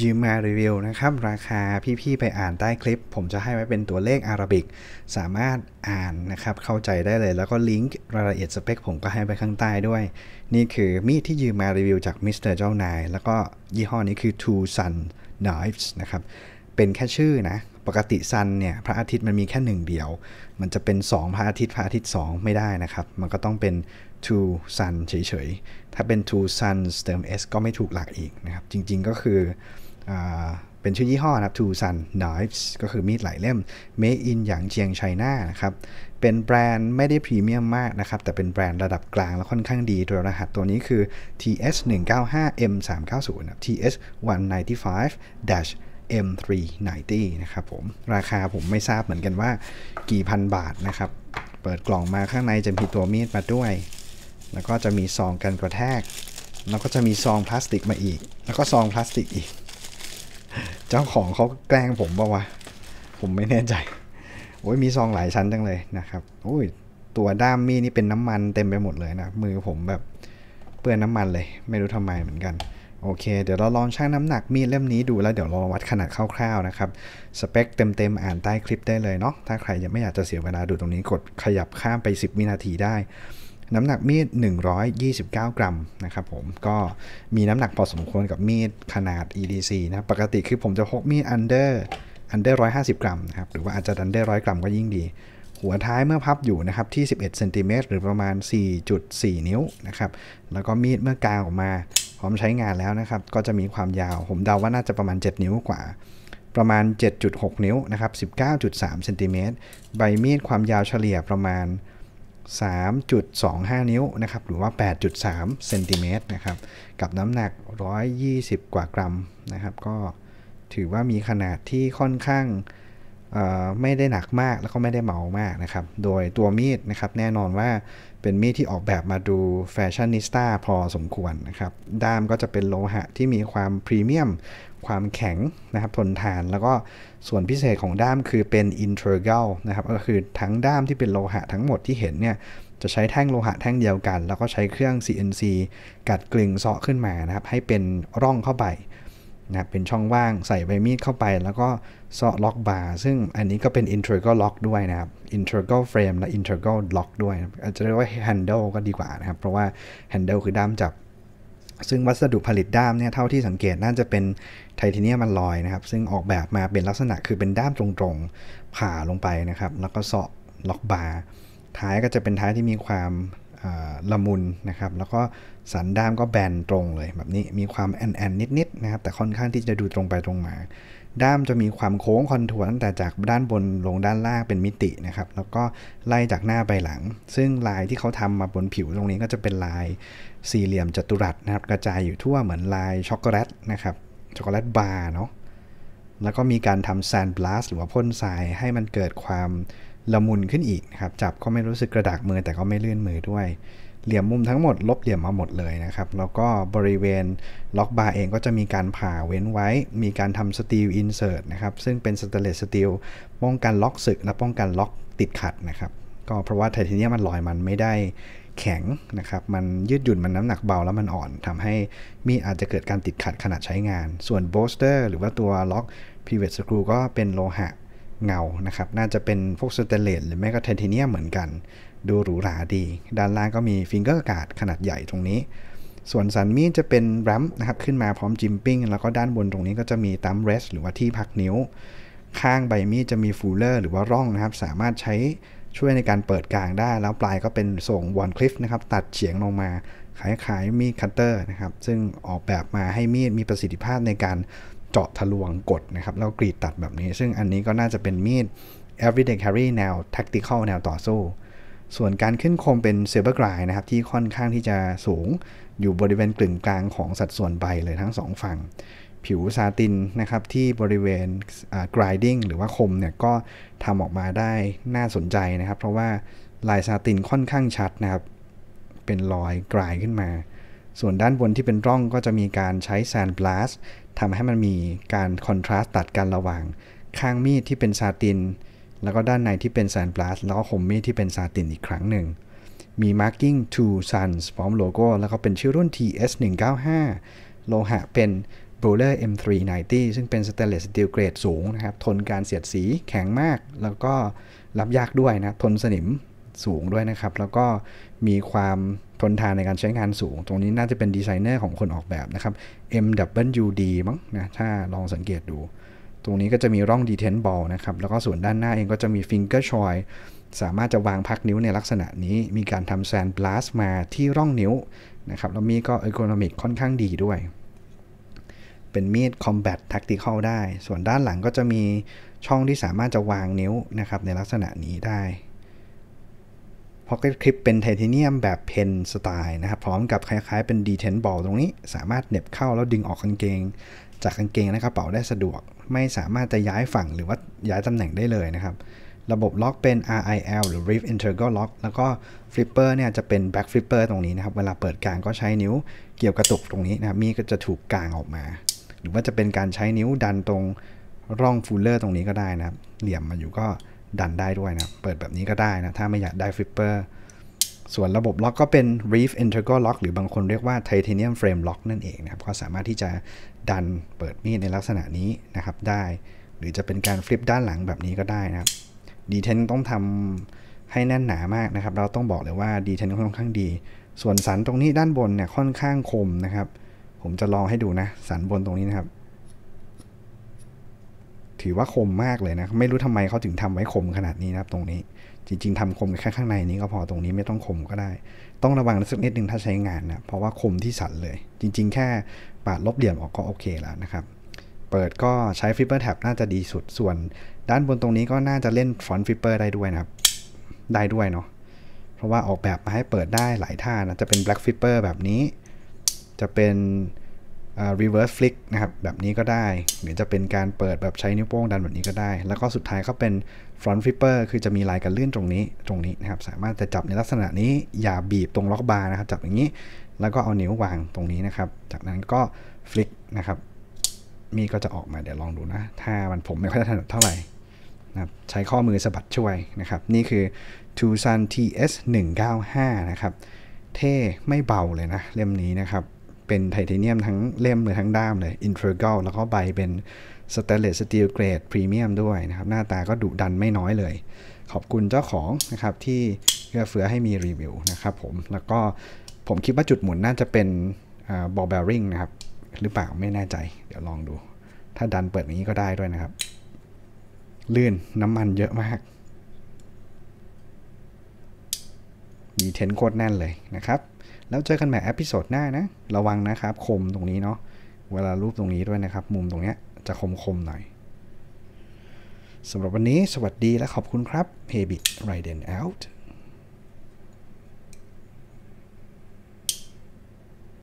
ยืมมารีวิวนะครับ ราคาพี่ ๆ ไปอ่านใต้คลิป ผมจะให้ไว้เป็นตัวเลขอารบิกสามารถอ่านนะครับ เข้าใจได้เลย แล้วก็ลิงก์รายละเอียดสเปค ผมก็ให้ไปข้างใต้ด้วย นี่คือ มีดที่ยืมมารีวิวจากมิสเตอร์เจ้านายแล้วก็ยี่ห้อนี้คือ Two Sun Knives นะครับ เป็นแค่ชื่อนะ ปกติซันเนี่ย พระอาทิตย์มันมีแค่หนึ่งเดียว มันจะเป็น2พระอาทิตย์พระอาทิตย์ 2 ไม่ได้นะครับ มันก็ต้องเป็น to sun เฉยๆถ้าเป็น to sun เติม s ก็ไม่ถูกหลักอีกนะครับ จริงๆก็คืออเป็นชื่อยี่ห้อนะครับ to sun knives ก็คือมีดหลายเล่ม made in อย่างเจียงไชน่านะครับ เป็นแบรนด์ไม่ได้พรีเมียมมากนะครับ แต่เป็นแบรนด์ระดับกลางและค่อนข้างดีตัวรหัสตัวนี้คือ ts 1 9 5 m 3 9 0นะ ts 195 dash M390 นะครับผม ราคาผมไม่ทราบเหมือนกันว่า กี่พันบาทนะครับ เปิดกล่องมาข้างในจะมีตัวมีดมาด้วยแล้วก็จะมีซองกันกระแทก แล้วก็จะมีซองพลาสติกมาอีก แล้วก็ซองพลาสติกอีก เจ้าของเขาแกล้งผมปะวะ ผมไม่แน่ใจ โอ้ยมีซองหลายชั้นจังเลยนะครับโอ้ย ตัวด้ามมีนี่เป็นน้ำมันเต็มไปหมดเลยนะ มือผมแบบ เปื้อนน้ามันเลย ไม่รู้ทำไมเหมือนกัน โอเค เดี๋ยวเราลองชั่งน้ำหนักมีดเล่มนี้ดูแล้วเดี๋ยวเราวัดขนาดคร่าวๆนะครับ สเปคเต็มๆอ่านใต้คลิปได้เลยเนาะ ถ้าใครยังไม่อยากจะเสียเวลาดูตรงนี้กดขยับข้ามไป 10วินาทีได้น้ำหนักมีด 129 กรัม นะครับผมก็มีน้ำหนักพอสมควรกับมีดขนาด EDC นะปกติคือผมจะพกมีด under under 150 กรัมนะครับ หรือว่าอาจจะ under 100 กรัมก็ยิ่งดี หัวท้ายเมื่อพับอยู่นะครับที่ 11เซนติเมตร หรือประมาณ 4.4 นิ้วนะครับ แล้วก็มีดเมื่อกางออกมา พร้อมใช้งานแล้วนะครับ ก็จะมีความยาวผมเดาว่าน่าจะประมาณ 7 นิ้วกว่า ประมาณ 7.6 นิ้วนะครับ19.3เซนติเมตรใบมีดความยาวเฉลี่ยประมาณ3.25 นิ้วนะครับ หรือว่า 8.3เซนติเมตรนะครับ กับน้ำหนัก 120 กว่ากรัมนะครับ ก็ถือว่ามีขนาดที่ค่อนข้างไม่ได้หนักมากแล้วก็ไม่ได้เมามากนะครับโดยตัวมีดนะครับแน่นอนว่าเป็นมีดที่ออกแบบมาดูแฟชั่นนิสต้าพอสมควรนะครับด้ามก็จะเป็นโลหะที่มีความพรีเมียม ความแข็งนะครับทนทานแล้วก็ส่วนพิเศษของด้ามคือเป็นอินเทอร์เกลนะครับก็คือทั้งด้ามที่เป็นโลหะทั้งหมดที่เห็นเนี่ยจะใช้แท่งโลหะแท่งเดียวกัน แล้วก็ใช้เครื่อง CNC กัดกลึงเซาะขึ้นมานะครับให้เป็นร่องเข้าไปนะเป็นช่องว่างใส่ใบมีดเข้าไปแล้วก็ซอล็อกบาร์ซึ่งอันนี้ก็เป็น integral lock ด้วยนะครับ integral frame และ integral lock ด้วย อาจจะเรียกว่า handle ก็ดีกว่านะครับ เพราะว่า handle คือด้ามจับ ซึ่งวัสดุผลิตด้ามเนี่ยเท่าที่สังเกตน่าจะเป็นไทเทเนียมอันลอยนะครับ ซึ่งออกแบบมาเป็นลักษณะคือเป็นด้ามตรงๆผ่าลงไปนะครับ แล้วก็เซอล็อกบาร์ท้ายก็จะเป็นท้ายที่มีความละมุนนะครับแล้วก็สันด้ามก็แบนตรงเลยแบบนี้มีความแอนแอนนิดๆนะครับแต่ค่อนข้างที่จะดูตรงไปตรงมาด้ามจะมีความโค้งคอนทัวร์ตั้งแต่จากด้านบนลงด้านล่างเป็นมิตินะครับ แล้วก็ไล่จากหน้าไปหลัง ซึ่งลายที่เขาทำมาบนผิวตรงนี้ก็จะเป็นลายสี่เหลี่ยมจัตุรัสนะครับ กระจายอยู่ทั่วเหมือนลายช็อกโกแลตนะครับช็อกโกแลตบาร์เนาะแล้วก็มีการทำแซนด์บลัสหรือว่าพ่นทรายให้มันเกิดความละมุนขึ้นอีกนะครับจับก็ไม่รู้สึกกระดากมือแต่ก็ไม่เลื่อนมือด้วยเหลี่ยมมุมทั้งหมดลบเหลี่ยมมาหมดเลยนะครับ แล้วก็บริเวณล็อกบาร์เองก็จะมีการผ่าเว้นไว้ มีการทำสตีลอินเสิร์ตนะครับ ซึ่งเป็นสเตเลสสตีลป้องกันล็อกสึกและป้องกันล็อกติดขัดนะครับ ก็เพราะว่าไทเทเนียมมันลอยมันไม่ได้แข็งนะครับ มันยืดหยุ่นมันน้ำหนักเบาแล้วมันอ่อนทำให้มีอาจจะเกิดการติดขัดขณะใช้งาน ส่วนโบสเตอร์ หรือว่าตัวล็อก p r i v ต t ก screw ก็เป็นโลหะเงานะครับ น่าจะเป็นพวกสเตเลตหรือแม้กรไทเทเนียมเหมือนกัน ดูหรูหราดี ด้านล่างก็มีฟิงเกอร์การ์ดขนาดใหญ่ตรงนี้ ส่วนสันมีดจะเป็นแรมนะครับ ขึ้นมาพร้อมจิมปิ้ง แล้วก็ด้านบนตรงนี้ก็จะมีตัมเรสหรือว่าที่พักนิ้ว ข้างใบมีดจะมีฟูลเลอร์หรือว่าร่องนะครับ สามารถใช้ช่วยในการเปิดกลางได้ แล้วปลายก็เป็นทรงวอนคลิฟนะครับ ตัดเฉียงลงมาขายขายมีดคัตเตอร์นะครับ ซึ่งออกแบบมาให้มีดมีประสิทธิภาพในการเจาะทะลวงกดนะครับแล้วกรีดตัดแบบนี้ ซึ่งอันนี้ก็น่าจะเป็นมีด everyday carry แนว tactical แนวต่อสู้ ส่วนการขึ้นคมเป็น silver g r i d นะครับที่ค่อนข้างที่จะสูง อยู่บริเวณกลึงกลางของสัดส่วนใบเลยทั้งสองฝั่ง ผิวซาตินนะครับที่บริเวณ grinding หรือว่าคมเนี่ยก็ทำออกมาได้น่าสนใจนะครับ เพราะว่าลายซาตินค่อนข้างชัดนะครับเป็นรอยกลายขึ้นมาส่วนด้านบนที่เป็นร่องก็จะมีการใช้แซนบลัสทำให้มันมีการคอนทราสต์ตัดกันระหว่าง ข้างมีดที่เป็นซาติน แล้วก็ด้านในที่เป็นแซนบลัสแล้วก็คมมีดที่เป็นซาตินอีกครั้งหนึ่ง มี marking t o suns พร้อมโลโก้ แล้วก็เป็นชื่อรุ่น TS 195โลหะเป็น b r u l e r M390 ซึ่งเป็นสเตนเลสสตีลเกรดสูงนะครับ ทนการเสียดสีแข็งมาก แล้วก็รับยากด้วยนะทนสนิมสูงด้วยนะครับแล้วก็มีความทนทานในการใช้งานสูง ตรงนี้น่าจะเป็นดีไซเนอร์ของคนออกแบบนะครับ MWD มั้งนะ ถ้าลองสังเกตดู ตรงนี้ก็จะมีร่อง detent ball นะครับ แล้วก็ส่วนด้านหน้าเองก็จะมี finger ์ช o y สามารถจะวางพักนิ้วในลักษณะนี้ มีการทำ sand blast มาที่ร่องนิ้วนะครับ แล้วมีก็ ergonomic ค่อนข้างดีด้วย เป็นมีด combat tactical ได้ ส่วนด้านหลังก็จะมีช่องที่สามารถจะวางนิ้วนะครับในลักษณะนี้ได้ Pocket Clip เป็นไทเทเนียมแบบเพนสไตล์นะครับ พร้อมกับคล้ายๆเป็นดีเทนบอลตรงนี้ สามารถเน็บเข้าแล้วดึงออกกางเกง จากกางเกงและกระเป๋าได้สะดวก ไม่สามารถจะย้ายฝั่งหรือว่าย้ายตำแหน่งได้เลยนะครับ ระบบล็อกเป็น RIL หรือ r i f t Integral Lock แล้วก็ Flipper เนี่ยจะเป็น Back Flipper ตรงนี้นะครับ เวลาเปิดกลางก็ใช้นิ้วเกี่ยวกระตุกตรงนี้นะครับ มีก็จะถูกกลางออกมา หรือว่าจะเป็นการใช้นิ้วดันตรงร่องฟูลเลอร์ตรงนี้ก็ได้นะครับ เหลี่ยมมาอยู่ก็ดันได้ด้วยนะ เปิดแบบนี้ก็ได้นะ ถ้าไม่อยากได้ฟลิปเปอร์ ส่วนระบบล็อกก็เป็น Reef Integral Lock หรือบางคนเรียกว่า Titanium Frame Lock นั่นเองนะครับ ก็สามารถที่จะดันเปิดมีดในลักษณะนี้นะครับได้ หรือจะเป็นการฟลิปด้านหลังแบบนี้ก็ได้นะครับดีเทนต้องทำให้แน่นหนามากนะครับ เราต้องบอกเลยว่าดีเทนค่อนข้างดี ส่วนสันตรงนี้ด้านบนเนี่ยค่อนข้างคมนะครับ ผมจะลองให้ดูนะ สันบนตรงนี้นะครับถือว่าคมมากเลยนะ ไม่รู้ทำไมเขาถึงทำไว้คมขนาดนี้นะครับ ตรงนี้ จริง ๆ ทำคมแค่ข้างในนี้ก็พอตรงนี้ไม่ต้องคมก็ได้ ต้องระวังสักนิดนึงถ้าใช้งานนะ เพราะว่าคมที่สั่นเลย จริง ๆแค่ปาดลบเหลี่ยมออกก็โอเคแล้วนะครับ เปิดก็ใช้ฟิปเปอร์แท็บน่าจะดีสุดส่วนด้านบนตรงนี้ก็น่าจะเล่นฟอนต์ฟิปเปอร์ได้ด้วยนะครับได้ด้วยเนาะเพราะว่าออกแบบมาให้เปิดได้หลายท่านะจะเป็น black flipper แบบนี้ จะเป็น reverse flick นะครับแบบนี้ก็ได้หรือจะเป็นการเปิดแบบใช้นิ้วโป้งดันแบบนี้ก็ได้ แล้วก็สุดท้ายก็เป็น front flipper คือจะมีลายกันเลื่อนตรงนี้ตรงนี้นะครับ สามารถจะจับในลักษณะนี้อย่าบีบตรงล็อกบาร์นะครับจับอย่างนี้แล้วก็เอานิ้ววางตรงนี้นะครับ จากนั้นก็ฟลิกนะครับ มีก็จะออกมาเดี๋ยวลองดูนะ ถ้ามันผมไม่ค่อยถนัดเท่าไหร่นะครับใช้ข้อมือสะบัดช่วยนะครับ นี่คือ Tucson TS 195นะครับเท่ไม่เบาเลยนะเล่มนี้นะครับเป็นไทเทเนียมทั้งเล่มเลยทั้งด้ามเลยอินเทอร์กลแล้วก็ใบเป็นสเตเลสสตีลเกรดพรีเมียมด้วยนะครับ หน้าตาก็ดุดันไม่น้อยเลย ขอบคุณเจ้าของนะครับ ที่เอื้อเฟื้อให้มีรีวิวนะครับผม แล้วก็ผมคิดว่าจุดหมุนน่าจะเป็นบอลแบริงนะครับ หรือเปล่าไม่แน่ใจเดี๋ยวลองดู ถ้าดันเปิดนี้ก็ได้ด้วยนะครับ ลื่นน้ำมันเยอะมาก มีเทนโคตรแน่นเลยนะครับแล้วเจอกันใหม่อพิโซดหน้านะ ระวังนะครับคมตรงนี้เนาะเวลารูปตรงนี้ด้วยนะครับ มุมตรงเนี้ยจะคมคมหน่อยสำหรับวันนี้สวัสดีและขอบคุณครับ h ิ b i t r i d e n out